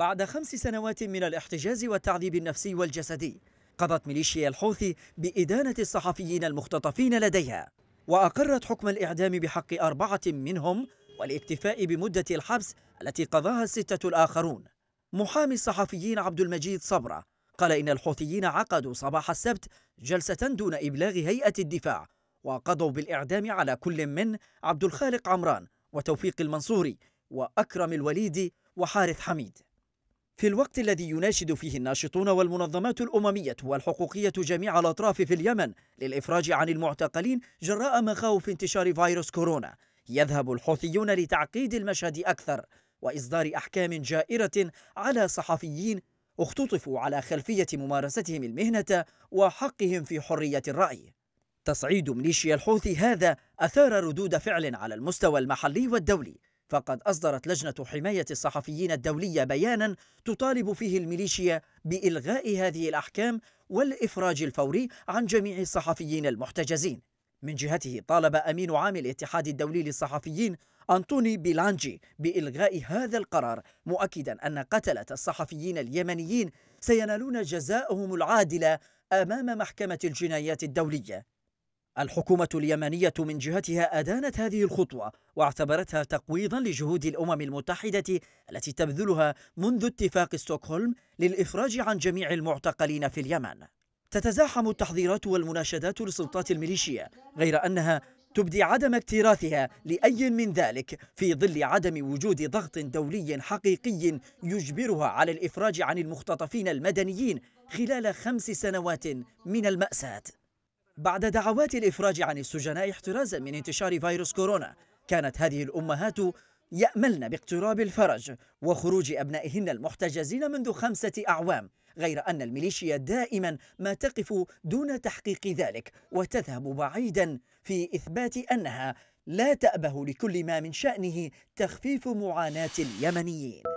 بعد خمس سنوات من الاحتجاز والتعذيب النفسي والجسدي قضت ميليشيا الحوثي بإدانة الصحفيين المختطفين لديها وأقرت حكم الإعدام بحق أربعة منهم والاكتفاء بمدة الحبس التي قضاها الستة الآخرون محامي الصحفيين عبد المجيد صبرة قال إن الحوثيين عقدوا صباح السبت جلسة دون إبلاغ هيئة الدفاع وقضوا بالإعدام على كل من عبد الخالق عمران وتوفيق المنصوري وأكرم الوليدي وحارث حميد في الوقت الذي يناشد فيه الناشطون والمنظمات الأممية والحقوقية جميع الأطراف في اليمن للإفراج عن المعتقلين جراء مخاوف انتشار فيروس كورونا يذهب الحوثيون لتعقيد المشهد أكثر وإصدار أحكام جائرة على صحفيين اختطفوا على خلفية ممارستهم المهنة وحقهم في حرية الرأي تصعيد ميليشيا الحوثي هذا أثار ردود فعل على المستوى المحلي والدولي فقد أصدرت لجنة حماية الصحفيين الدولية بيانا تطالب فيه الميليشيا بإلغاء هذه الأحكام والإفراج الفوري عن جميع الصحفيين المحتجزين من جهته طالب أمين عام الاتحاد الدولي للصحفيين أنطوني بيلانجي بإلغاء هذا القرار مؤكدا أن قتلة الصحفيين اليمنيين سينالون جزاءهم العادلة أمام محكمة الجنايات الدولية الحكومة اليمنية من جهتها أدانت هذه الخطوة واعتبرتها تقويضا لجهود الأمم المتحدة التي تبذلها منذ اتفاق ستوكهولم للإفراج عن جميع المعتقلين في اليمن تتزاحم التحذيرات والمناشدات لسلطات الميليشيا غير أنها تبدي عدم اكتراثها لأي من ذلك في ظل عدم وجود ضغط دولي حقيقي يجبرها على الإفراج عن المختطفين المدنيين خلال خمس سنوات من المأساة بعد دعوات الإفراج عن السجناء احترازا من انتشار فيروس كورونا كانت هذه الأمهات يأملن باقتراب الفرج وخروج أبنائهن المحتجزين منذ خمسة أعوام غير أن الميليشيا دائما ما تقف دون تحقيق ذلك وتذهب بعيدا في إثبات أنها لا تأبه لكل ما من شأنه تخفيف معاناة اليمنيين